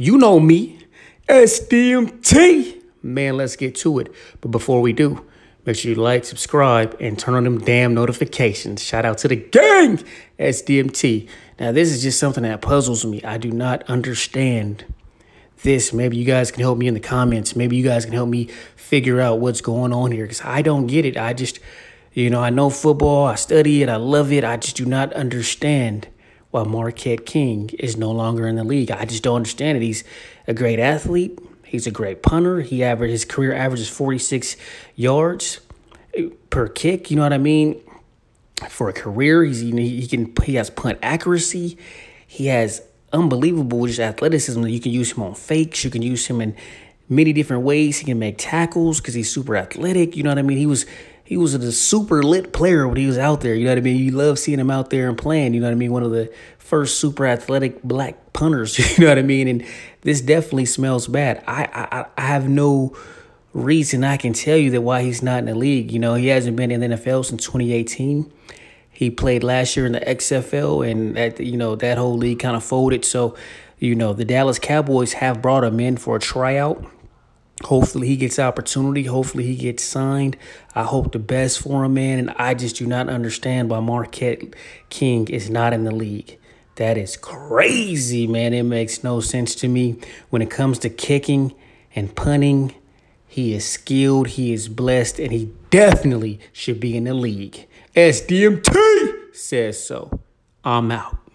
You know me, SDMT. Man, let's get to it. But before we do, make sure you like, subscribe, and turn on them damn notifications. Shout out to the gang, SDMT. Now, this is just something that puzzles me. I do not understand this. Maybe you guys can help me in the comments. Maybe you guys can help me figure out what's going on here because I don't get it. I just, you know, I know football, I study it, I love it. I just do not understand while Marquette King is no longer in the league. I just don't understand it. He's a great athlete. He's a great punter. He average his career average is 46 yards eh, per kick. You know what I mean? For a career, he's he can he has punt accuracy. He has unbelievable just athleticism. You can use him on fakes. You can use him in many different ways. He can make tackles because he's super athletic. You know what I mean? He was he was a super lit player when he was out there. You know what I mean? You love seeing him out there and playing. You know what I mean? One of the first super athletic black punters. You know what I mean? And this definitely smells bad. I I, I have no reason I can tell you that why he's not in the league. You know, he hasn't been in the NFL since 2018. He played last year in the XFL, and that you know that whole league kind of folded. So, you know, the Dallas Cowboys have brought him in for a tryout Hopefully he gets opportunity. Hopefully he gets signed. I hope the best for him, man. And I just do not understand why Marquette King is not in the league. That is crazy, man. It makes no sense to me. When it comes to kicking and punting, he is skilled, he is blessed, and he definitely should be in the league. SDMT says so. I'm out.